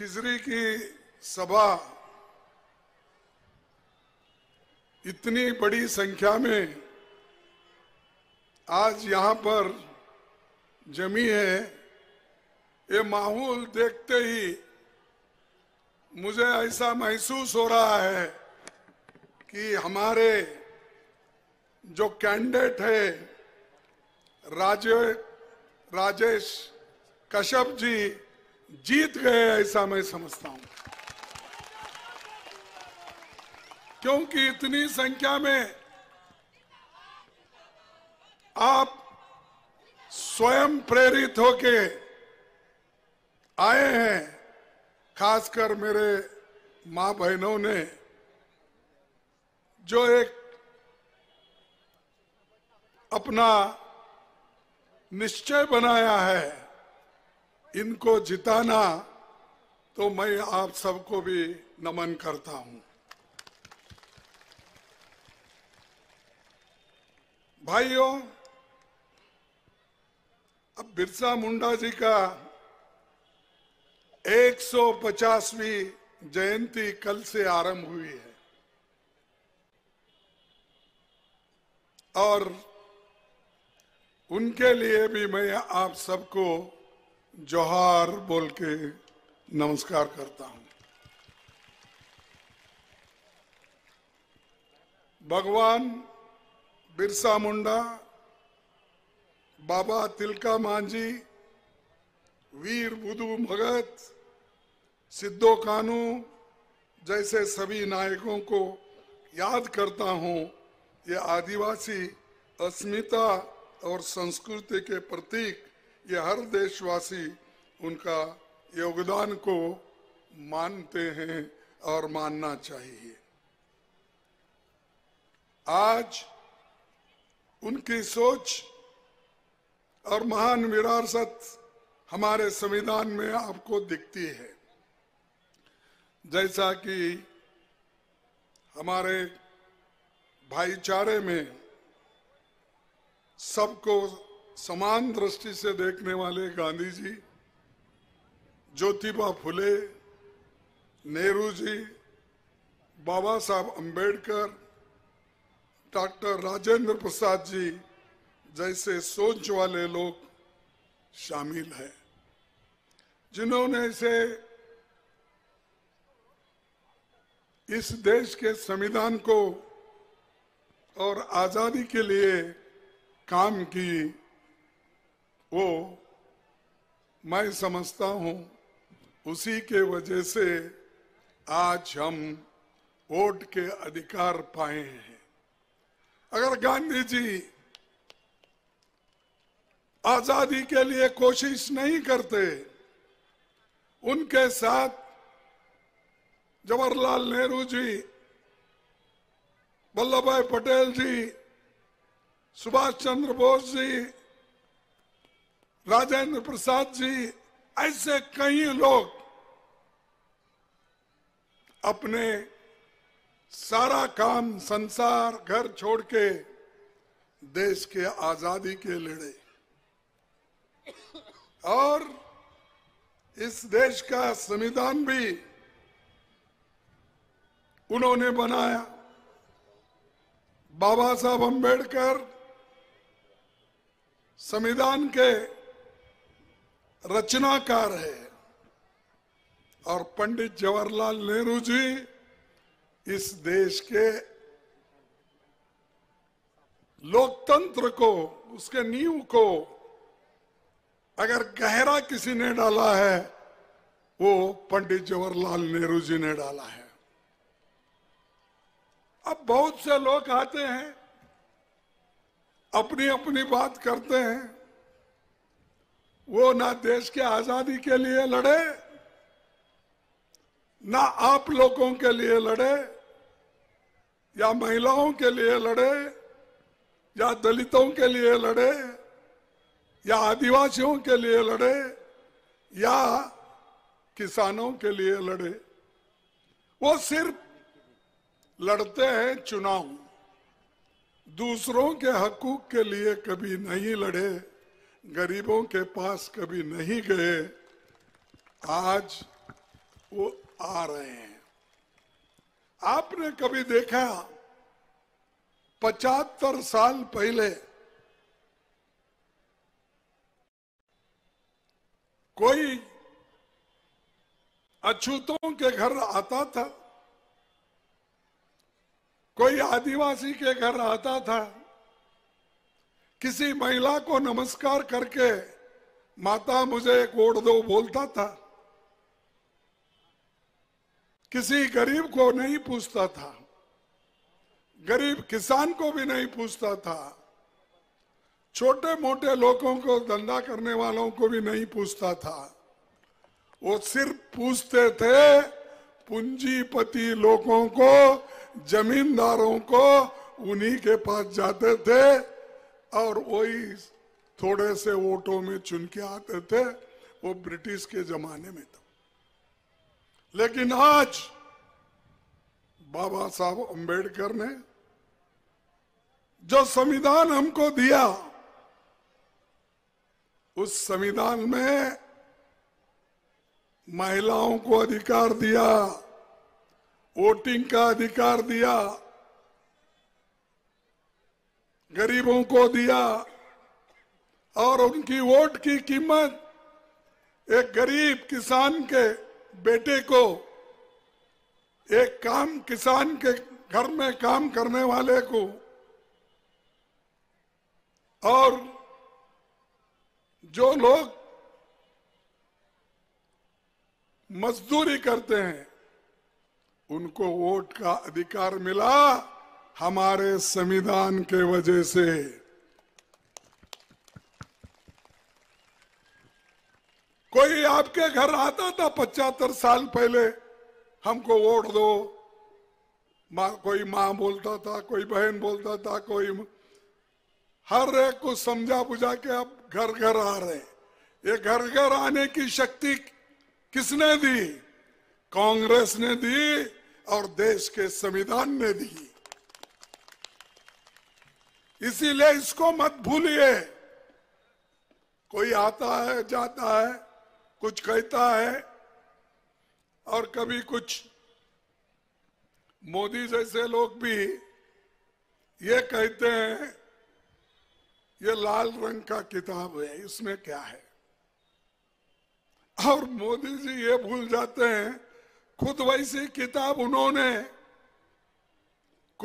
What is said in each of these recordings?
खिजरी की सभा इतनी बड़ी संख्या में आज यहाँ पर जमी है ये माहौल देखते ही मुझे ऐसा महसूस हो रहा है कि हमारे जो कैंडिडेट है राजे राजेश कश्यप जी जीत गए ऐसा मैं समझता हूं क्योंकि इतनी संख्या में आप स्वयं प्रेरित होके आए हैं खासकर मेरे मां बहनों ने जो एक अपना निश्चय बनाया है इनको जिताना तो मैं आप सबको भी नमन करता हूं भाइयों अब बिरसा मुंडा जी का 150वीं जयंती कल से आरंभ हुई है और उनके लिए भी मैं आप सबको जोहार बोल के नमस्कार करता हूं भगवान बिरसा मुंडा बाबा तिलका मांझी वीर बुधु भगत सिद्धो कानू जैसे सभी नायकों को याद करता हूं ये आदिवासी अस्मिता और संस्कृति के प्रतीक कि हर देशवासी उनका योगदान को मानते हैं और मानना चाहिए आज उनकी सोच और महान विरासत हमारे संविधान में आपको दिखती है जैसा कि हमारे भाईचारे में सबको समान दृष्टि से देखने वाले गांधी जी ज्योतिबा फुले नेहरू जी बाबा साहब अंबेडकर डॉक्टर राजेंद्र प्रसाद जी जैसे सोच वाले लोग शामिल हैं जिन्होंने इसे इस देश के संविधान को और आजादी के लिए काम की वो मैं समझता हूं उसी के वजह से आज हम वोट के अधिकार पाए हैं अगर गांधी जी आजादी के लिए कोशिश नहीं करते उनके साथ जवाहरलाल नेहरू जी वल्लभ भाई पटेल जी सुभाष चंद्र बोस जी राजेंद्र प्रसाद जी ऐसे कई लोग अपने सारा काम संसार घर छोड़ के देश के आजादी के लड़े और इस देश का संविधान भी उन्होंने बनाया बाबा साहब अंबेडकर संविधान के रचनाकार है और पंडित जवाहरलाल नेहरू जी इस देश के लोकतंत्र को उसके नींव को अगर गहरा किसी ने डाला है वो पंडित जवाहरलाल नेहरू जी ने डाला है अब बहुत से लोग आते हैं अपनी अपनी बात करते हैं वो ना देश के आजादी के लिए लड़े ना आप लोगों के लिए लड़े या महिलाओं के लिए लड़े या दलितों के लिए लड़े या आदिवासियों के लिए लड़े या किसानों के लिए लड़े वो सिर्फ लड़ते हैं चुनाव दूसरों के हकूक के लिए कभी नहीं लड़े गरीबों के पास कभी नहीं गए आज वो आ रहे हैं आपने कभी देखा पचहत्तर साल पहले कोई अछूतों के घर आता था कोई आदिवासी के घर आता था किसी महिला को नमस्कार करके माता मुझे एक वोट दो बोलता था किसी गरीब को नहीं पूछता था गरीब किसान को भी नहीं पूछता था छोटे मोटे लोगों को धंधा करने वालों को भी नहीं पूछता था वो सिर्फ पूछते थे पूंजीपति लोगों को जमींदारों को उन्हीं के पास जाते थे और वही थोड़े से वोटों में चुन के आते थे वो ब्रिटिश के जमाने में था लेकिन आज बाबा साहब अंबेडकर ने जो संविधान हमको दिया उस संविधान में महिलाओं को अधिकार दिया वोटिंग का अधिकार दिया गरीबों को दिया और उनकी वोट की कीमत एक गरीब किसान के बेटे को एक काम किसान के घर में काम करने वाले को और जो लोग मजदूरी करते हैं उनको वोट का अधिकार मिला हमारे संविधान के वजह से कोई आपके घर आता था पचहत्तर साल पहले हमको वोट दो माँ कोई माँ बोलता था कोई बहन बोलता था कोई हर एक को समझा बुझा के अब घर घर आ रहे ये घर घर आने की शक्ति किसने दी कांग्रेस ने दी और देश के संविधान ने दी इसीलिए इसको मत भूलिए कोई आता है जाता है कुछ कहता है और कभी कुछ मोदी जैसे लोग भी ये कहते हैं ये लाल रंग का किताब है इसमें क्या है और मोदी जी ये भूल जाते हैं खुद वैसी किताब उन्होंने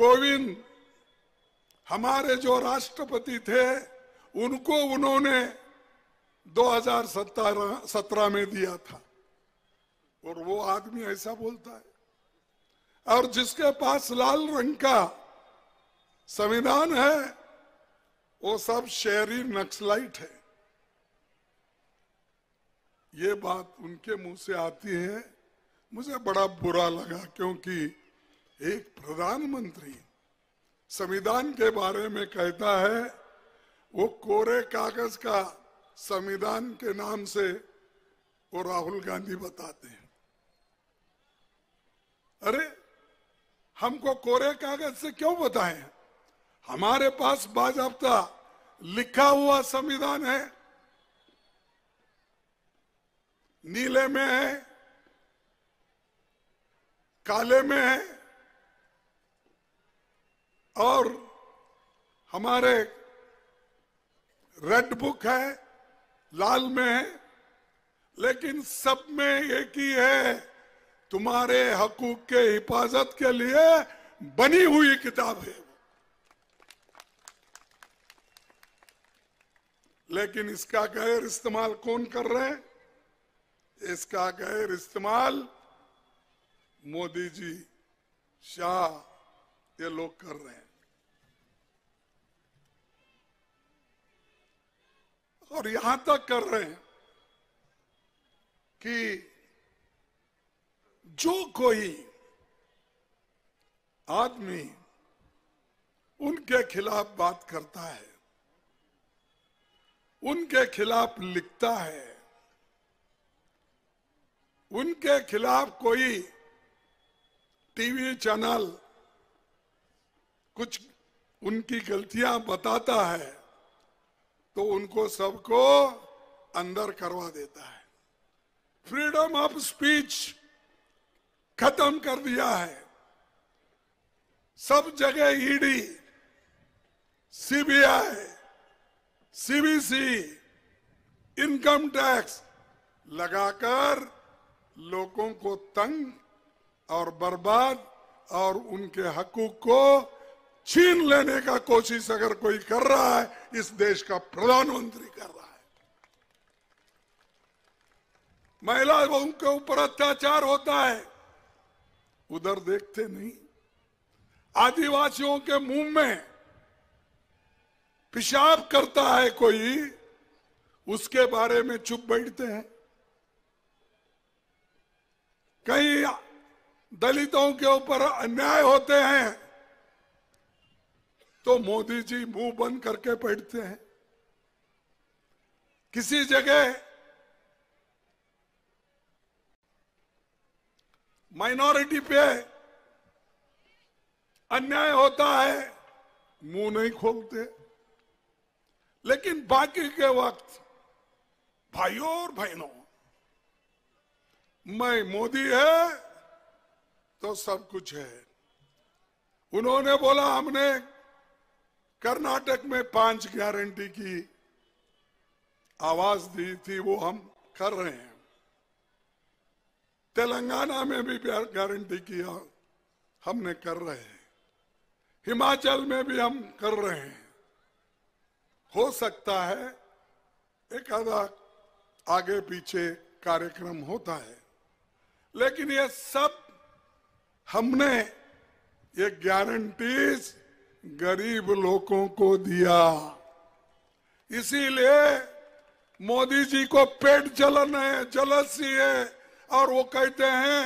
कोविंद हमारे जो राष्ट्रपति थे उनको उन्होंने 2017 सत्रह में दिया था और वो आदमी ऐसा बोलता है और जिसके पास लाल रंग का संविधान है वो सब शहरी नक्सलाइट है ये बात उनके मुंह से आती है मुझे बड़ा बुरा लगा क्योंकि एक प्रधानमंत्री संविधान के बारे में कहता है वो कोरे कागज का संविधान के नाम से वो राहुल गांधी बताते हैं अरे हमको कोरे कागज से क्यों बताएं हमारे पास बाजाबता लिखा हुआ संविधान है नीले में है काले में है और हमारे रेड बुक है लाल में है लेकिन सब में एक ही है तुम्हारे हकूक के हिफाजत के लिए बनी हुई किताब है लेकिन इसका गैर इस्तेमाल कौन कर रहे हैं इसका गैर इस्तेमाल मोदी जी शाह ये लोग कर रहे हैं और यहां तक कर रहे हैं कि जो कोई आदमी उनके खिलाफ बात करता है उनके खिलाफ लिखता है उनके खिलाफ कोई टीवी चैनल कुछ उनकी गलतियां बताता है तो उनको सबको अंदर करवा देता है फ्रीडम ऑफ स्पीच खत्म कर दिया है सब जगह ED CBI CBC income tax लगाकर लोगों को तंग और बर्बाद और उनके हकूक को छीन लेने का कोशिश अगर कोई कर रहा है इस देश का प्रधानमंत्री कर रहा है महिलाओं के ऊपर अत्याचार होता है उधर देखते नहीं आदिवासियों के मुंह में पिशाब करता है कोई उसके बारे में चुप बैठते हैं कई दलितों के ऊपर अन्याय होते हैं तो मोदी जी मुंह बंद करके बैठते हैं किसी जगह माइनॉरिटी पे अन्याय होता है मुंह नहीं खोलते लेकिन बाकी के वक्त भाइयों और बहनों मैं मोदी है तो सब कुछ है उन्होंने बोला हमने कर्नाटक में पांच गारंटी की आवाज दी थी वो हम कर रहे हैं तेलंगाना में भी गारंटी की हमने कर रहे हैं हिमाचल में भी हम कर रहे हैं हो सकता है एक आधा आगे पीछे कार्यक्रम होता है लेकिन ये सब हमने ये गारंटीज गरीब लोगों को दिया इसीलिए मोदी जी को पेट जलन है जलसी है और वो कहते हैं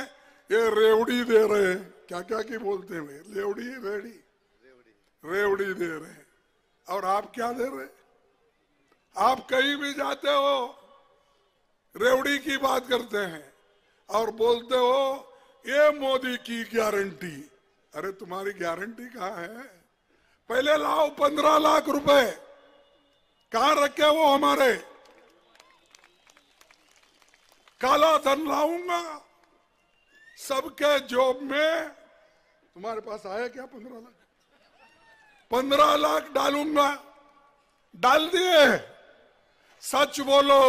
ये रेवड़ी दे रहे हैं क्या क्या की बोलते हैं रेवड़ी रेवड़ी रेवड़ी दे रहे हैं और आप क्या दे रहे आप कहीं भी जाते हो रेवड़ी की बात करते हैं और बोलते हो ये मोदी की गारंटी अरे तुम्हारी गारंटी कहा है पहले लाओ पंद्रह लाख रुपए कहा रखे वो हमारे काला धन लाऊंगा सबके जॉब में तुम्हारे पास आया क्या पंद्रह लाख पंद्रह लाख डालूंगा डाल दिए सच बोलो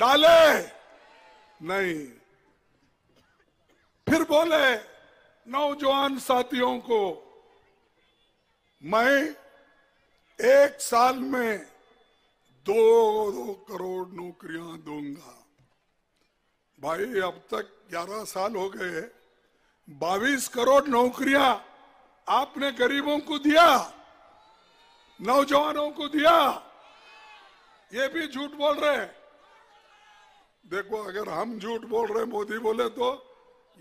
डाले नहीं फिर बोले नौजवान साथियों को मैं एक साल में दो दो करोड़ नौकरियां दूंगा भाई अब तक 11 साल हो गए 22 करोड़ नौकरियां आपने गरीबों को दिया नौजवानों को दिया ये भी झूठ बोल रहे हैं देखो अगर हम झूठ बोल रहे मोदी बोले तो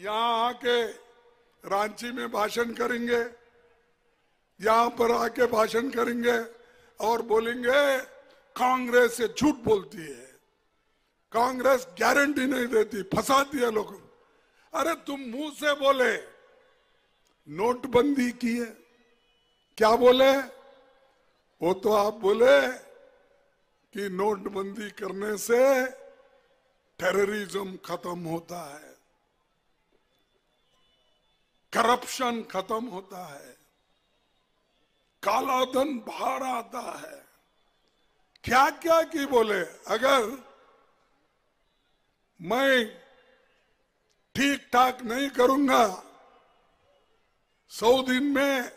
यहां आके रांची में भाषण करेंगे यहां पर आके भाषण करेंगे और बोलेंगे कांग्रेस ये झूठ बोलती है कांग्रेस गारंटी नहीं देती फंसाती है लोगों अरे तुम मुंह से बोले नोटबंदी की है क्या बोले वो तो आप बोले कि नोटबंदी करने से टेररिज्म खत्म होता है करप्शन खत्म होता है काला धन बाहर आता है क्या क्या की बोले अगर मैं ठीक ठाक नहीं करूंगा सौ दिन में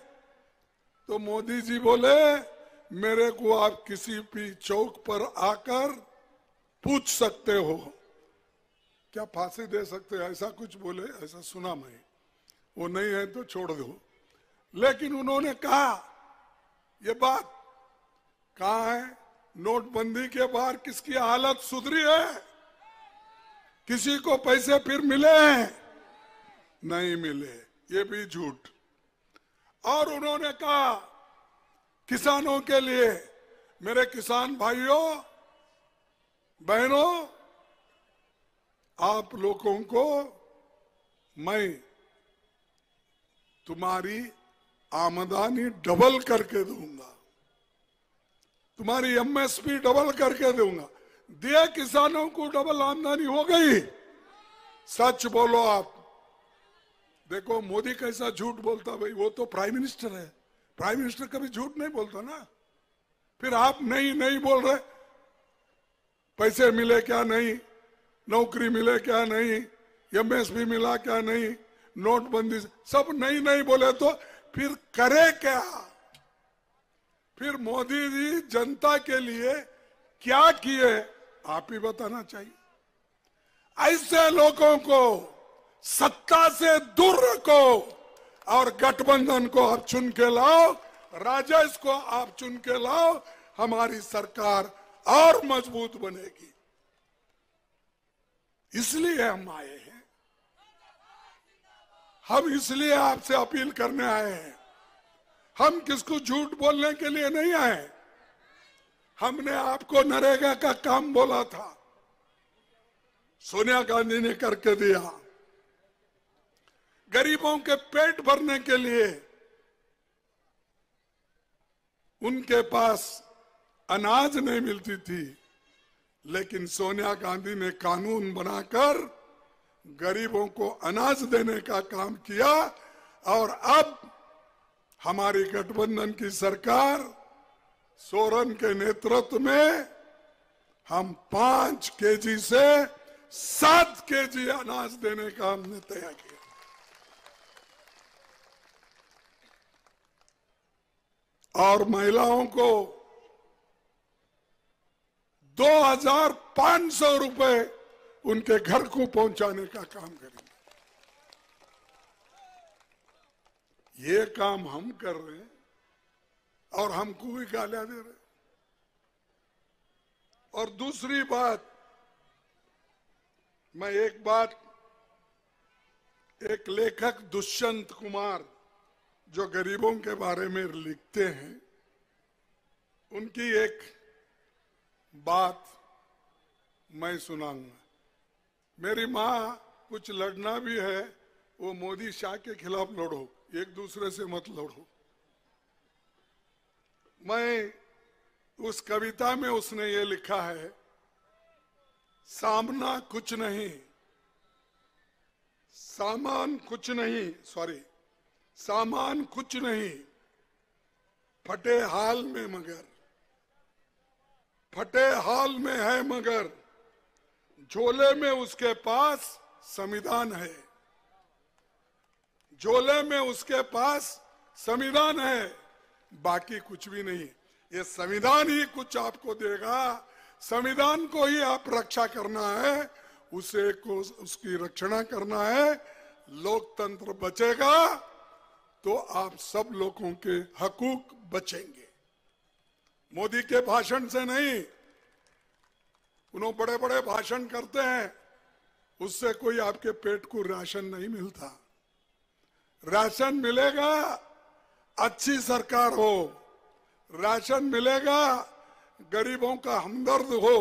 तो मोदी जी बोले मेरे को आप किसी भी चौक पर आकर पूछ सकते हो क्या फांसी दे सकते हो ऐसा कुछ बोले ऐसा सुना मैं वो नहीं है तो छोड़ दो लेकिन उन्होंने कहा ये बात कहा है नोटबंदी के बाद किसकी हालत सुधरी है किसी को पैसे फिर मिले नहीं मिले ये भी झूठ और उन्होंने कहा किसानों के लिए मेरे किसान भाइयों बहनों आप लोगों को मैं तुम्हारी आमदनी डबल करके दूंगा तुम्हारी एमएसपी डबल करके दूंगा दे किसानों को डबल आमदनी हो गई सच बोलो आप देखो मोदी कैसा झूठ बोलता भाई वो तो प्राइम मिनिस्टर है प्राइम मिनिस्टर कभी झूठ नहीं बोलता ना फिर आप नहीं नहीं बोल रहे पैसे मिले क्या नहीं नौकरी मिले क्या नहीं एमएसपी मिला क्या नहीं नोटबंदी सब नहीं नहीं बोले तो फिर करे क्या फिर मोदी जी जनता के लिए क्या किए आप ही बताना चाहिए ऐसे लोगों को सत्ता से दूर रखो और गठबंधन को आप चुन के लाओ राजेश को आप चुन के लाओ हमारी सरकार और मजबूत बनेगी इसलिए हम आए हैं हम इसलिए आपसे अपील करने आए हैं हम किसको झूठ बोलने के लिए नहीं आए हमने आपको नरेगा का काम बोला था सोनिया गांधी ने करके दिया गरीबों के पेट भरने के लिए उनके पास अनाज नहीं मिलती थी लेकिन सोनिया गांधी ने कानून बनाकर गरीबों को अनाज देने का काम किया और अब हमारी गठबंधन की सरकार सोरन के नेतृत्व में हम पांच केजी से सात केजी अनाज देने का हमने तय किया और महिलाओं को दो हजार पांच सौ रुपए उनके घर को पहुंचाने का काम करेंगे ये काम हम कर रहे हैं और हमको भी गालियां दे रहे और दूसरी बात मैं एक बात एक लेखक दुष्यंत कुमार जो गरीबों के बारे में लिखते हैं उनकी एक बात मैं सुनाऊंगा मेरी माँ कुछ लड़ना भी है वो मोदी शाह के खिलाफ लड़ो एक दूसरे से मत लड़ो मैं उस कविता में उसने ये लिखा है सामना कुछ नहीं सामान कुछ नहीं सॉरी सामान कुछ नहीं फटे हाल में मगर फटे हाल में है मगर झोले में उसके पास संविधान है झोले में उसके पास संविधान है बाकी कुछ भी नहीं ये संविधान ही कुछ आपको देगा संविधान को ही आप रक्षा करना है उसे को उसकी रक्षणा करना है लोकतंत्र बचेगा तो आप सब लोगों के हकूक बचेंगे मोदी के भाषण से नहीं उन्होंने बड़े बड़े भाषण करते हैं उससे कोई आपके पेट को राशन नहीं मिलता राशन मिलेगा अच्छी सरकार हो राशन मिलेगा गरीबों का हमदर्द हो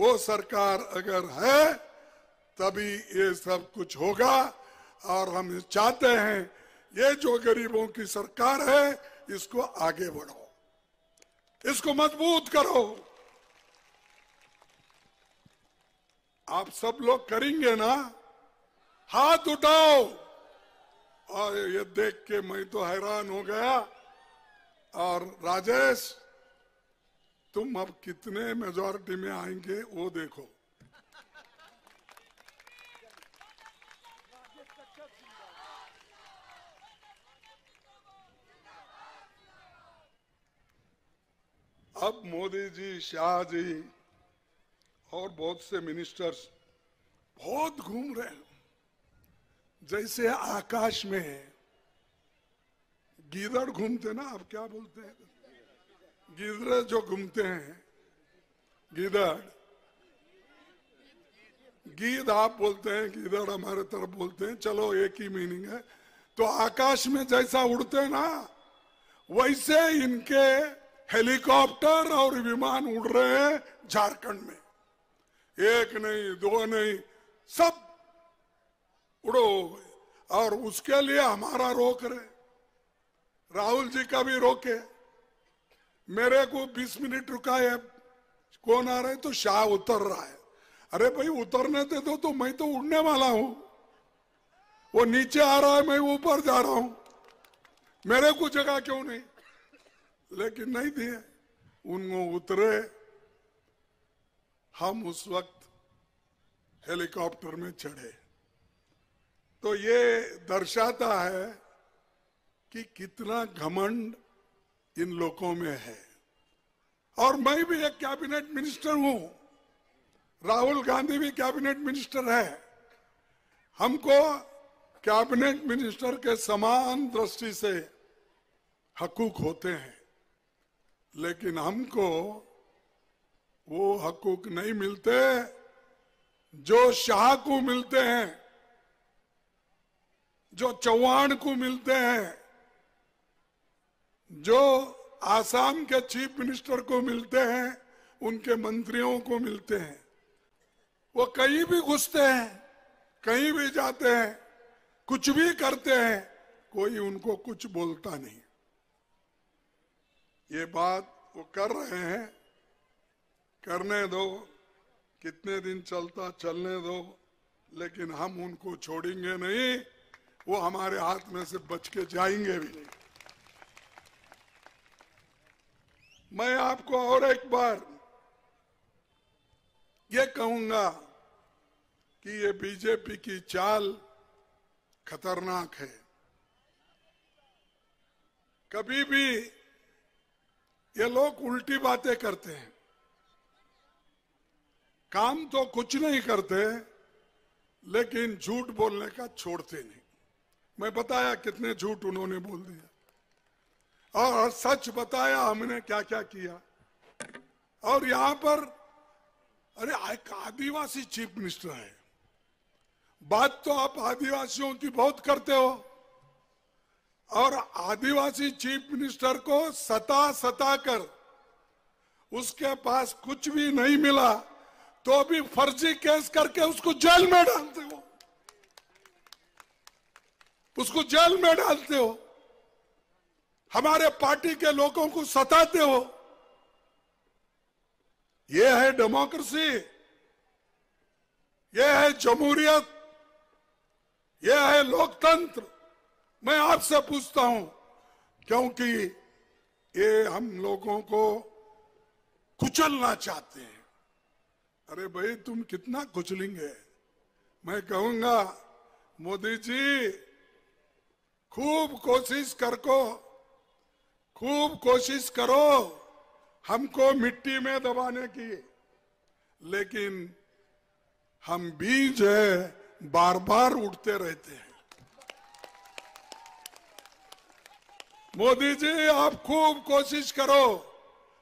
वो सरकार अगर है तभी ये सब कुछ होगा और हम चाहते हैं ये जो गरीबों की सरकार है इसको आगे बढ़ो इसको मजबूत करो आप सब लोग करेंगे ना हाथ उठाओ और ये देख के मैं तो हैरान हो गया और राजेश तुम अब कितने मेजोरिटी में आएंगे वो देखो अब मोदी जी शाह जी और बहुत से मिनिस्टर्स बहुत घूम रहे हैं जैसे आकाश में गिदड़ घूमते ना आप क्या बोलते हैं गिदड़ जो घूमते हैं गिदड़ गीद आप बोलते हैं गिदड़ हमारे तरफ बोलते हैं चलो एक ही मीनिंग है तो आकाश में जैसा उड़ते हैं ना वैसे इनके हेलीकॉप्टर और विमान उड़ रहे हैं झारखंड में एक नहीं दो नहीं सब उड़ो और उसके लिए हमारा रोक रहे राहुल जी का भी रोके मेरे को 20 मिनट रुका है कौन आ रहा है तो शाह उतर रहा है अरे भाई उतरने दे दो तो मैं तो उड़ने वाला हूं वो नीचे आ रहा है मैं ऊपर जा रहा हूं मेरे को जगह क्यों नहीं लेकिन नहीं दिए उनको उतरे हम उस वक्त हेलीकॉप्टर में चढ़े तो ये दर्शाता है कि कितना घमंड इन लोगों में है और मैं भी एक कैबिनेट मिनिस्टर हूं राहुल गांधी भी कैबिनेट मिनिस्टर है हमको कैबिनेट मिनिस्टर के समान दृष्टि से हकूक होते हैं लेकिन हमको वो हकूक नहीं मिलते जो शाह को मिलते हैं जो चौहान को मिलते हैं जो आसाम के चीफ मिनिस्टर को मिलते हैं उनके मंत्रियों को मिलते हैं वो कहीं भी घुसते हैं कहीं भी जाते हैं कुछ भी करते हैं कोई उनको कुछ बोलता नहीं ये बात वो कर रहे हैं करने दो कितने दिन चलता चलने दो लेकिन हम उनको छोड़ेंगे नहीं वो हमारे हाथ में से बच के जाएंगे भी नहीं मैं आपको और एक बार ये कहूंगा कि ये बीजेपी की चाल खतरनाक है कभी भी ये लोग उल्टी बातें करते हैं काम तो कुछ नहीं करते लेकिन झूठ बोलने का छोड़ते नहीं मैं बताया कितने झूठ उन्होंने बोल दिया और सच बताया हमने क्या क्या किया और यहां पर अरे एक आदिवासी चीफ मिनिस्टर है बात तो आप आदिवासियों की बहुत करते हो और आदिवासी चीफ मिनिस्टर को सता सता कर उसके पास कुछ भी नहीं मिला तो अभी फर्जी केस करके उसको जेल में डालते हो उसको जेल में डालते हो हमारे पार्टी के लोगों को सताते हो यह है डेमोक्रेसी यह है जमहूरियत यह है लोकतंत्र मैं आपसे पूछता हूं क्योंकि ये हम लोगों को कुचलना चाहते हैं अरे भाई तुम कितना कुचलेंगे मैं कहूंगा मोदी जी खूब कोशिश कर को खूब कोशिश करो हमको मिट्टी में दबाने की लेकिन हम बीज है बार बार उठते रहते हैं मोदी जी आप खूब कोशिश करो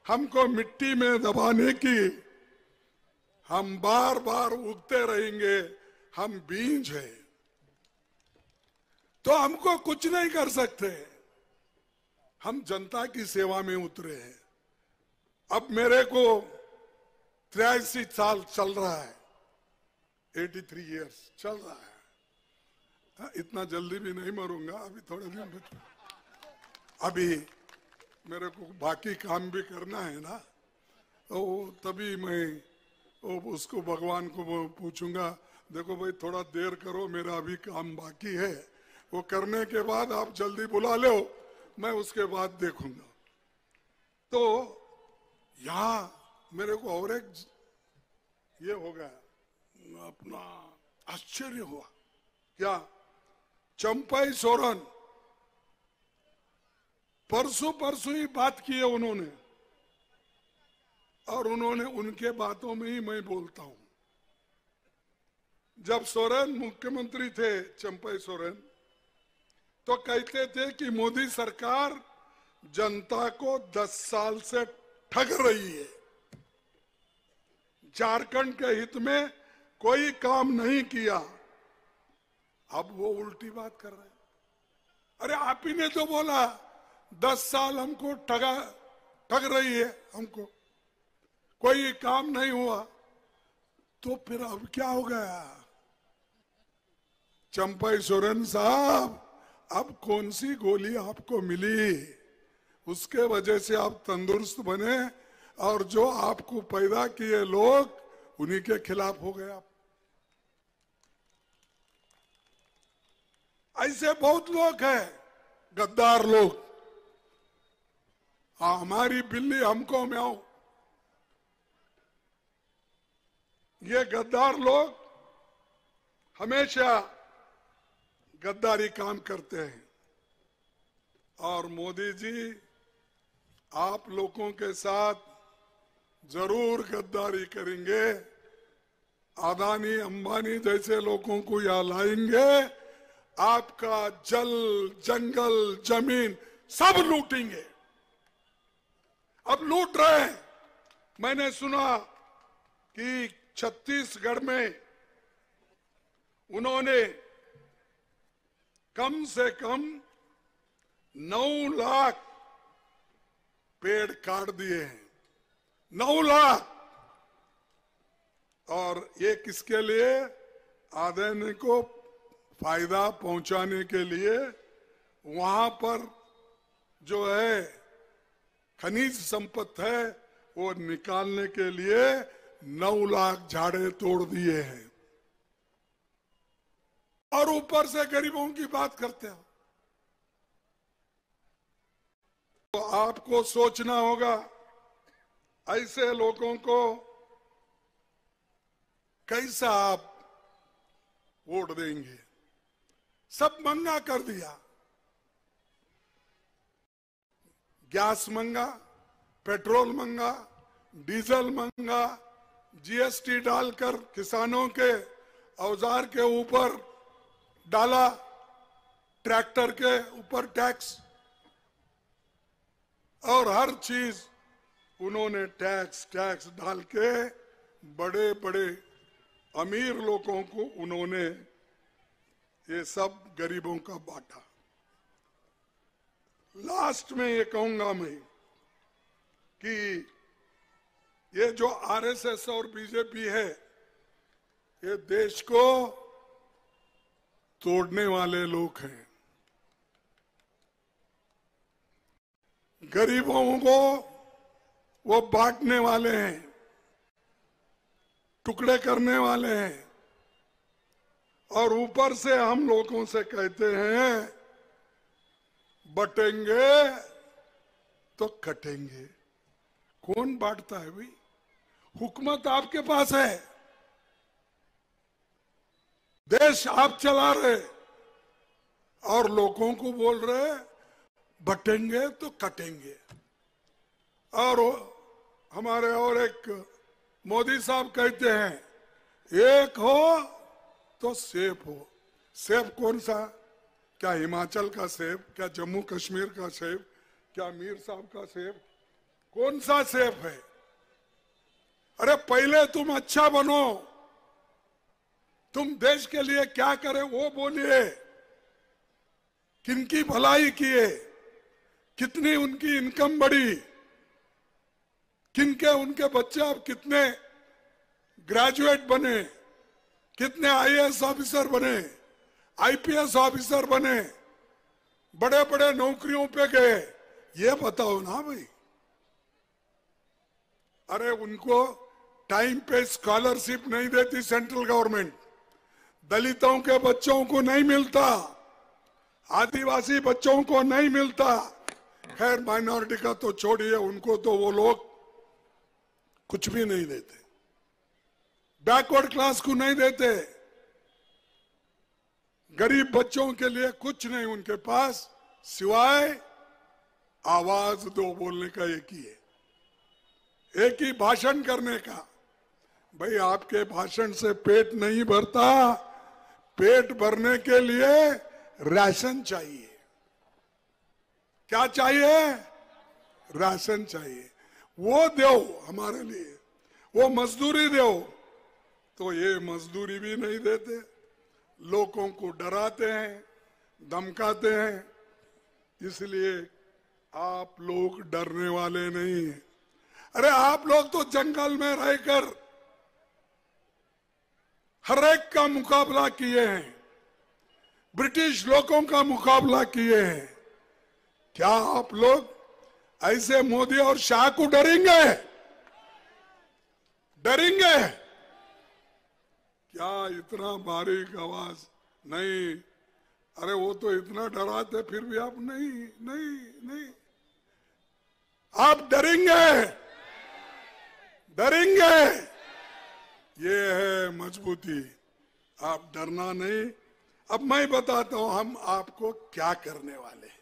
हमको मिट्टी में दबाने की हम बार बार उगते रहेंगे हम बीज है तो हमको कुछ नहीं कर सकते हम जनता की सेवा में उतरे हैं अब मेरे को त्रियासी साल चल रहा है 83 थ्री ईयर्स चल रहा है हाँ, इतना जल्दी भी नहीं मरूंगा अभी थोड़े दिन अभी मेरे को बाकी काम भी करना है ना तो तभी मैं उसको भगवान को पूछूंगा देखो भाई थोड़ा देर करो मेरा अभी काम बाकी है वो करने के बाद आप जल्दी बुला लो मैं उसके बाद देखूंगा तो यहाँ मेरे को और एक ये हो गया अपना आश्चर्य हुआ क्या चंपाई सोरन परसों परसों ही बात की है उन्होंने और उन्होंने उनके बातों में ही मैं बोलता हूं जब सोरेन मुख्यमंत्री थे चंपई सोरेन तो कहते थे कि मोदी सरकार जनता को 10 साल से ठग रही है झारखंड के हित में कोई काम नहीं किया अब वो उल्टी बात कर रहे हैं अरे आप ही ने तो बोला 10 साल हमको ठगा ठग रही है हमको कोई काम नहीं हुआ तो फिर अब क्या हो गया चंपाई सोरेन साहब अब कौन सी गोली आपको मिली उसके वजह से आप तंदुरुस्त बने और जो आपको पैदा किए लोग उन्हीं के खिलाफ हो गए आप ऐसे बहुत लोग हैं गद्दार लोग हाँ, हमारी बिल्ली हमको म्याओ ये गद्दार लोग हमेशा गद्दारी काम करते हैं और मोदी जी आप लोगों के साथ जरूर गद्दारी करेंगे अदानी अंबानी जैसे लोगों को यहां लाएंगे आपका जल जंगल जमीन सब लूटेंगे अब लूट रहे हैं मैंने सुना कि छत्तीसगढ़ में उन्होंने कम से कम नौ लाख पेड़ काट दिए हैं नौ लाख और ये किसके लिए आदरणीय को फायदा पहुंचाने के लिए वहां पर जो है खनिज संपत्ति है वो निकालने के लिए नौ लाख झाड़े तोड़ दिए हैं और ऊपर से गरीबों की बात करते हो तो आपको सोचना होगा ऐसे लोगों को कैसा आप वोट देंगे सब महंगा कर दिया गैस महंगा पेट्रोल महंगा डीजल महंगा जीएसटी डालकर किसानों के औजार के ऊपर डाला ट्रैक्टर के ऊपर टैक्स और हर चीज उन्होंने टैक्स टैक्स डाल के बड़े बड़े अमीर लोगों को उन्होंने ये सब गरीबों का बांटा लास्ट में ये कहूंगा मैं कि ये जो आरएसएस और बीजेपी है ये देश को तोड़ने वाले लोग हैं गरीबों को वो बांटने वाले हैं टुकड़े करने वाले हैं और ऊपर से हम लोगों से कहते हैं बटेंगे तो कटेंगे कौन बांटता है भाई हुकूमत आपके पास है देश आप चला रहे और लोगों को बोल रहे बटेंगे तो कटेंगे और हमारे और एक मोदी साहब कहते हैं एक हो तो सेफ हो सेफ कौन सा क्या हिमाचल का सेफ क्या जम्मू कश्मीर का सेफ क्या मीर साहब का सेफ कौन सा सेफ है अरे पहले तुम अच्छा बनो तुम देश के लिए क्या करे वो बोलिए किनकी भलाई किए कितनी उनकी इनकम बढ़ी किनके उनके बच्चे अब कितने ग्रेजुएट बने कितने आईएएस ऑफिसर बने आईपीएस ऑफिसर बने बड़े बड़े नौकरियों पे गए ये बताओ ना भाई अरे उनको टाइम पे स्कॉलरशिप नहीं देती सेंट्रल गवर्नमेंट दलितों के बच्चों को नहीं मिलता आदिवासी बच्चों को नहीं मिलता खैर माइनॉरिटी का तो छोड़िए उनको तो वो लोग कुछ भी नहीं देते बैकवर्ड क्लास को नहीं देते गरीब बच्चों के लिए कुछ नहीं उनके पास सिवाय आवाज दो बोलने का एक ही है एक ही भाषण करने का भाई आपके भाषण से पेट नहीं भरता पेट भरने के लिए राशन चाहिए क्या चाहिए राशन चाहिए वो दो हमारे लिए वो मजदूरी दो तो ये मजदूरी भी नहीं देते लोगों को डराते हैं धमकाते हैं इसलिए आप लोग डरने वाले नहीं हैं अरे आप लोग तो जंगल में रहकर हर एक का मुकाबला किए हैं ब्रिटिश लोगों का मुकाबला किए हैं क्या आप लोग ऐसे मोदी और शाह को डरेंगे डरेंगे क्या इतना बारीक आवाज नहीं अरे वो तो इतना डराते फिर भी आप नहीं नहीं नहीं आप डरेंगे डरेंगे ये है मजबूती आप डरना नहीं अब मैं बताता हूं हम आपको क्या करने वाले हैं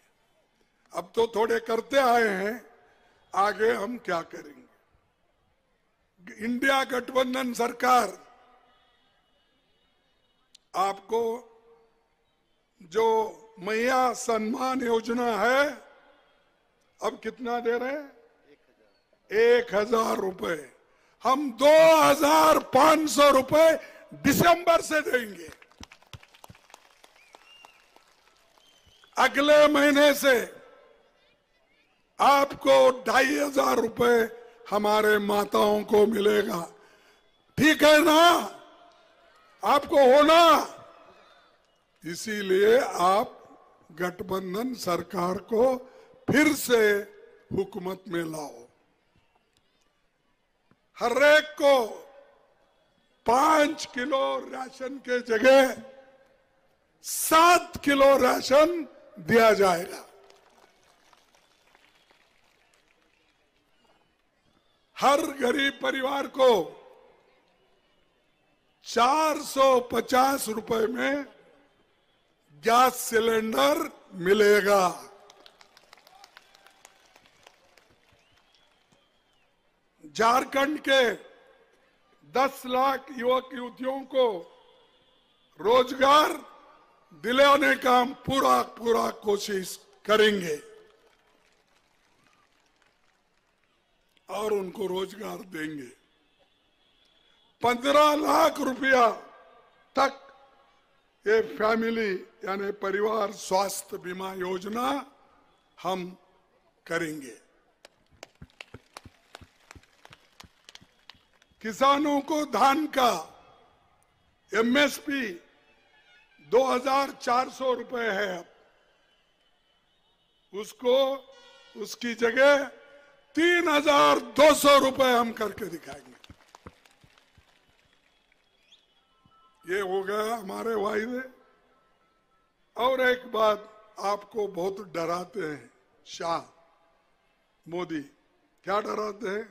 अब तो थोड़े करते आए हैं आगे हम क्या करेंगे इंडिया गठबंधन सरकार आपको जो मैया सम्मान योजना है अब कितना दे रहे हैं एक हजार रुपए हम 2,500 रुपए दिसंबर से देंगे अगले महीने से आपको ढाई हजार रुपए हमारे माताओं को मिलेगा ठीक है ना आपको होना इसीलिए आप गठबंधन सरकार को फिर से हुकूमत में लाओ हरेक को पांच किलो राशन के जगह सात किलो राशन दिया जाएगा हर गरीब परिवार को 450 रुपए में गैस सिलेंडर मिलेगा झारखंड के 10 लाख युवक युवतियों को रोजगार दिलाने का हम पूरा पूरा कोशिश करेंगे और उनको रोजगार देंगे पंद्रह लाख रुपया तक ये फैमिली यानी परिवार स्वास्थ्य बीमा योजना हम करेंगे किसानों को धान का एमएसपी 2400 रुपए है अब उसको उसकी जगह 3200 रुपए हम करके दिखाएंगे ये हो गया हमारे वायदे और एक बात आपको बहुत डराते हैं शाह मोदी क्या डराते हैं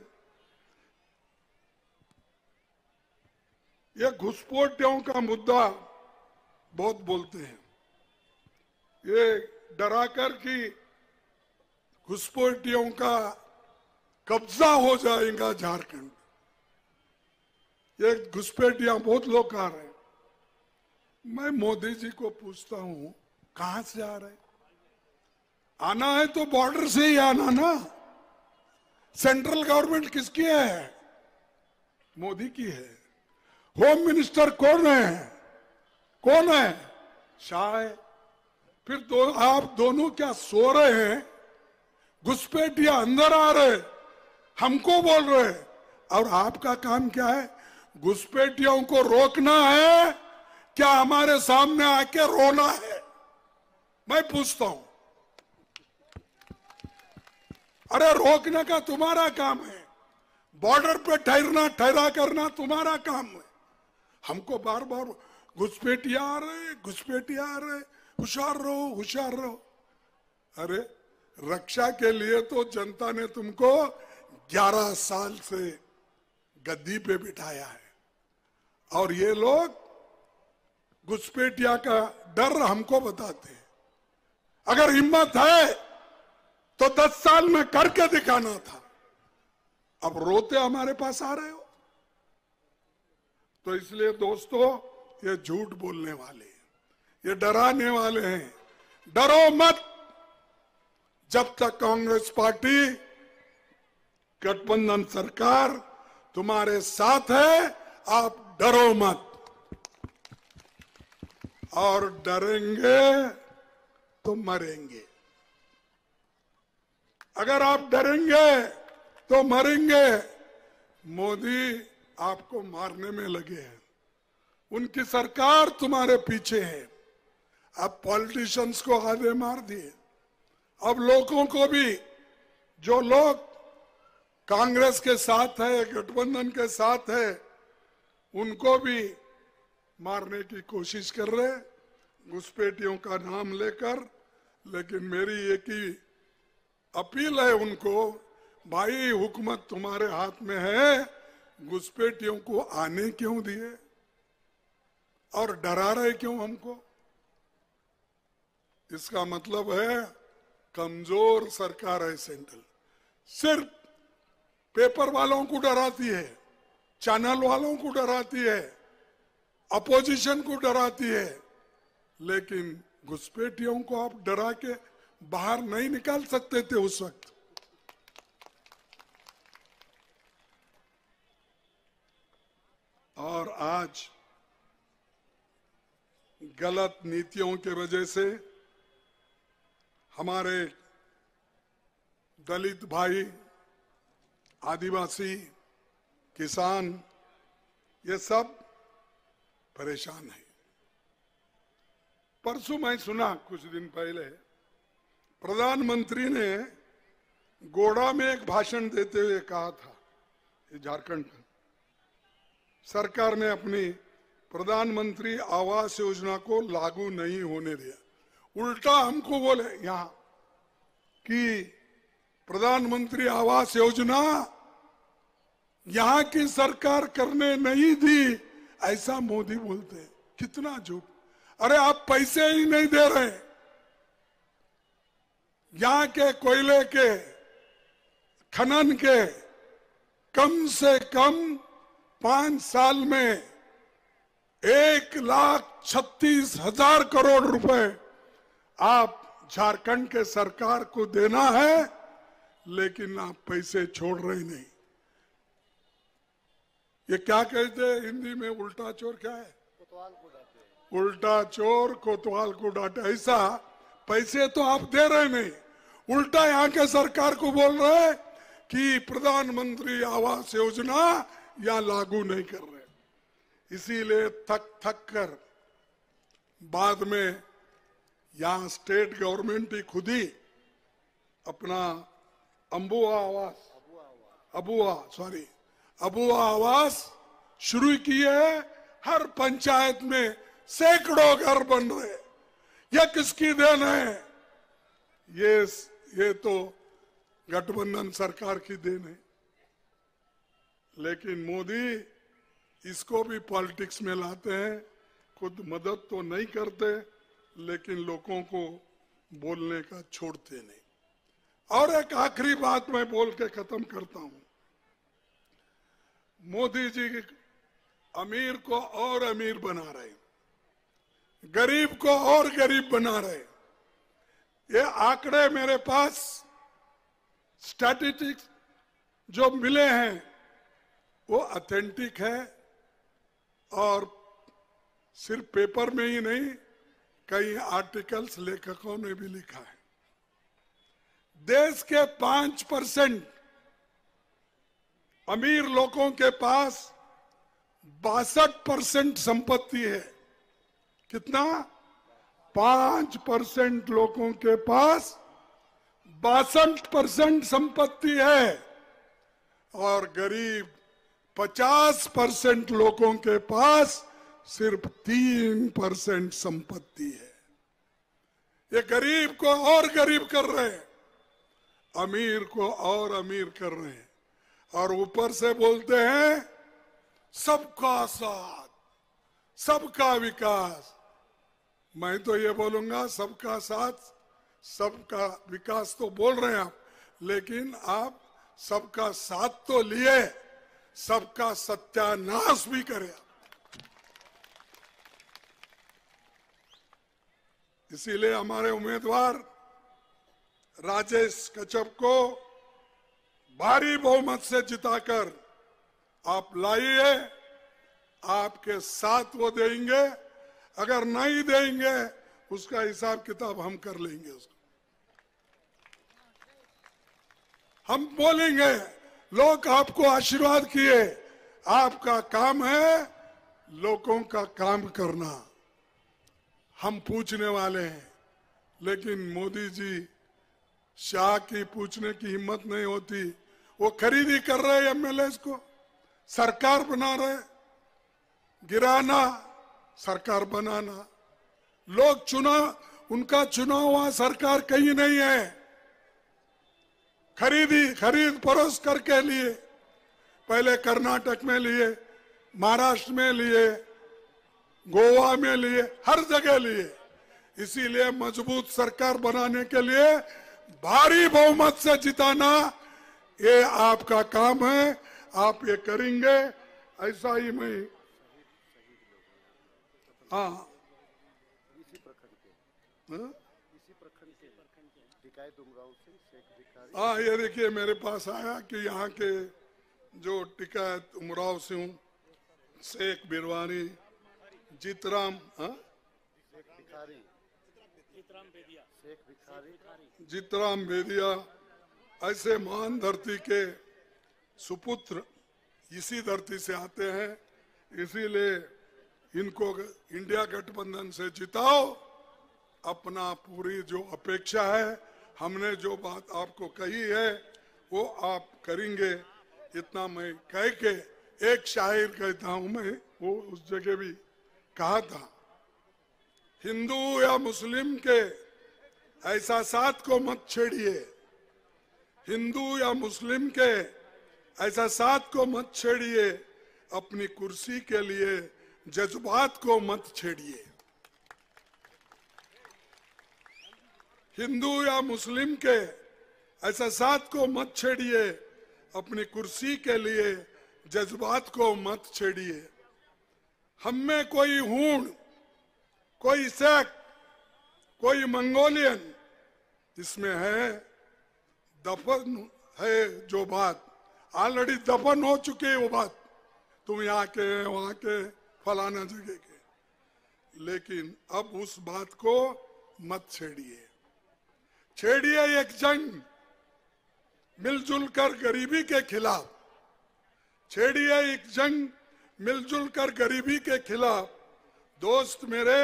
ये घुसपोटियों का मुद्दा बहुत बोलते हैं ये डराकर कि घुसपोटियों का कब्जा हो जाएगा झारखंड ये घुसपेटिया बहुत लोग आ रहे हैं मैं मोदी जी को पूछता हूं कहां से आ रहे आना है तो बॉर्डर से ही आना ना सेंट्रल गवर्नमेंट किसकी है मोदी की है होम मिनिस्टर कौन है कौन है शाह फिर दो आप दोनों क्या सो रहे हैं घुसपैठिया अंदर आ रहे हमको बोल रहे और आपका काम क्या है घुसपैठियों को रोकना है क्या हमारे सामने आके रोना है मैं पूछता हूं अरे रोकने का तुम्हारा काम है बॉर्डर पे ठहरना ठहरा करना तुम्हारा काम है हमको बार बार घुसपेटिया आ रहे घुसपेटिया आ रहे होशियार रहो होशियार रहो अरे रक्षा के लिए तो जनता ने तुमको 11 साल से गद्दी पे बिठाया है और ये लोग घुसपेटिया का डर हमको बताते हैं अगर हिम्मत है तो 10 साल में करके दिखाना था अब रोते हमारे पास आ रहे हो तो इसलिए दोस्तों ये झूठ बोलने वाले ये डराने वाले हैं डरो मत जब तक कांग्रेस पार्टी गठबंधन सरकार तुम्हारे साथ है आप डरो मत और डरेंगे तो मरेंगे अगर आप डरेंगे तो मरेंगे मोदी आपको मारने में लगे हैं उनकी सरकार तुम्हारे पीछे है अब पॉलिटिशियंस को आधे मार दिए अब लोगों को भी जो लोग कांग्रेस के साथ है गठबंधन के साथ है उनको भी मारने की कोशिश कर रहे घुसपेटियों का नाम लेकर लेकिन मेरी एक ही अपील है उनको भाई हुकूमत तुम्हारे हाथ में है घुसपैठियों को आने क्यों दिए और डरा रहे क्यों हमको इसका मतलब है कमजोर सरकार है सेंट्रल सिर्फ पेपर वालों को डराती है चैनल वालों को डराती है अपोजिशन को डराती है लेकिन घुसपैठियों को आप डरा के बाहर नहीं निकाल सकते थे उस वक्त और आज गलत नीतियों के वजह से हमारे दलित भाई आदिवासी किसान ये सब परेशान है परसों मैं सुना कुछ दिन पहले प्रधानमंत्री ने गोड़ा में एक भाषण देते हुए कहा था झारखंड सरकार ने अपनी प्रधानमंत्री आवास योजना को लागू नहीं होने दिया उल्टा हमको बोले यहां कि प्रधानमंत्री आवास योजना यहां की सरकार करने नहीं दी ऐसा मोदी बोलते कितना झूठ अरे आप पैसे ही नहीं दे रहे यहां के कोयले के खनन के कम से कम पांच साल में एक लाख छत्तीस हजार करोड़ रुपए आप झारखंड के सरकार को देना है लेकिन आप पैसे छोड़ रहे नहीं ये क्या कहते हैं हिंदी में उल्टा चोर क्या है कोतवाल को डांटे उल्टा चोर कोतवाल को डांटे ऐसा पैसे तो आप दे रहे नहीं उल्टा यहाँ के सरकार को बोल रहे कि प्रधानमंत्री आवास योजना या लागू नहीं कर रहे इसीलिए थक थक कर बाद में यहां स्टेट गवर्नमेंट ही खुद ही अपना अंबुआ आवास अबुआ सॉरी अबुआ आवास शुरू की है हर पंचायत में सैकड़ों घर बन रहे यह किसकी देन है ये ये तो गठबंधन सरकार की देन है लेकिन मोदी इसको भी पॉलिटिक्स में लाते हैं खुद मदद तो नहीं करते लेकिन लोगों को बोलने का छोड़ते नहीं और एक आखिरी बात मैं बोल के खत्म करता हूं मोदी जी अमीर को और अमीर बना रहे गरीब को और गरीब बना रहे ये आंकड़े मेरे पास स्टैटिस्टिक्स जो मिले हैं वो ऑथेंटिक है और सिर्फ पेपर में ही नहीं कई आर्टिकल्स लेखकों ने भी लिखा है देश के पांच परसेंट अमीर लोगों के पास बासठ परसेंट संपत्ति है कितना पांच परसेंट लोगों के पास बासठ परसेंट संपत्ति है और गरीब 50 परसेंट लोगों के पास सिर्फ तीन परसेंट संपत्ति है ये गरीब को और गरीब कर रहे हैं अमीर को और अमीर कर रहे हैं और ऊपर से बोलते हैं सबका साथ सबका विकास मैं तो ये बोलूंगा सबका साथ सबका विकास तो बोल रहे हैं आप लेकिन आप सबका साथ तो लिए सबका सत्यानाश भी करे इसीलिए हमारे उम्मीदवार राजेश कच्छप को भारी बहुमत से जिताकर आप लाइए आपके साथ वो देंगे अगर नहीं देंगे उसका हिसाब किताब हम कर लेंगे उसको हम बोलेंगे लोग आपको आशीर्वाद किए आपका काम है लोगों का काम करना हम पूछने वाले हैं लेकिन मोदी जी शाह की पूछने की हिम्मत नहीं होती वो खरीदी कर रहे एमएलए को सरकार बना रहे गिराना सरकार बनाना लोग चुना उनका चुनाव हुआ सरकार कहीं नहीं है खरीदी खरीद परोस करके लिए पहले कर्नाटक में लिए महाराष्ट्र में लिए गोवा में लिए हर जगह लिए इसीलिए मजबूत सरकार बनाने के लिए भारी बहुमत से जिताना ये आपका काम है आप ये करेंगे ऐसा ही मैं हाँ, हाँ। हाँ ये देखिए मेरे पास आया कि यहाँ के जो टिकायत उमराव सिंह शेख बिरवानी जीतराम हाँ? जीतराम बेदिया ऐसे महान धरती के सुपुत्र इसी धरती से आते हैं इसीलिए इनको इंडिया गठबंधन से जिताओ अपना पूरी जो अपेक्षा है हमने जो बात आपको कही है वो आप करेंगे इतना मैं कह के एक शायर कहता हूं मैं वो उस जगह भी कहा था हिंदू या मुस्लिम के ऐसा साथ को मत छेड़िए हिंदू या मुस्लिम के ऐसा साथ को मत छेड़िए अपनी कुर्सी के लिए जज्बात को मत छेड़िए हिंदू या मुस्लिम के एहसास को मत छेड़िए अपनी कुर्सी के लिए जज्बात को मत छेड़िए हम में कोई हूण कोई सेक कोई मंगोलियन इसमें है दफन है जो बात ऑलरेडी दफन हो चुकी है वो बात तुम यहाँ के वहां के फलाना जगह के लेकिन अब उस बात को मत छेड़िए छेड़िए एक जंग मिलजुल कर गरीबी के खिलाफ छेड़िए एक जंग मिलजुल कर गरीबी के खिलाफ दोस्त मेरे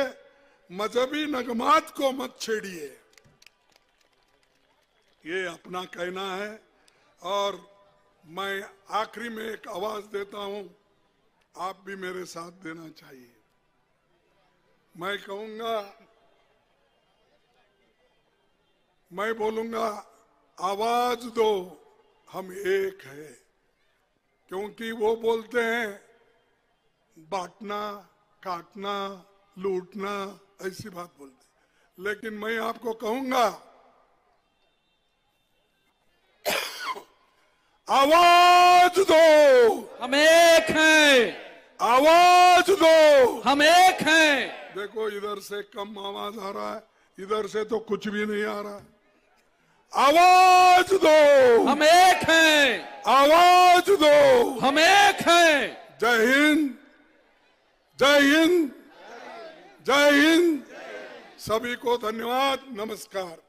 मजहबी नगमात को मत छेड़िए ये अपना कहना है और मैं आखिरी में एक आवाज देता हूं आप भी मेरे साथ देना चाहिए मैं कहूंगा मैं बोलूंगा आवाज दो हम एक है क्योंकि वो बोलते हैं बांटना काटना लूटना ऐसी बात बोलते लेकिन मैं आपको कहूंगा आवाज दो हम एक हैं आवाज दो हम एक हैं देखो इधर से कम आवाज आ रहा है इधर से तो कुछ भी नहीं आ रहा है आवाज दो हम एक हैं आवाज दो हम एक हैं जय हिंद जय हिंद जय हिंद सभी को धन्यवाद नमस्कार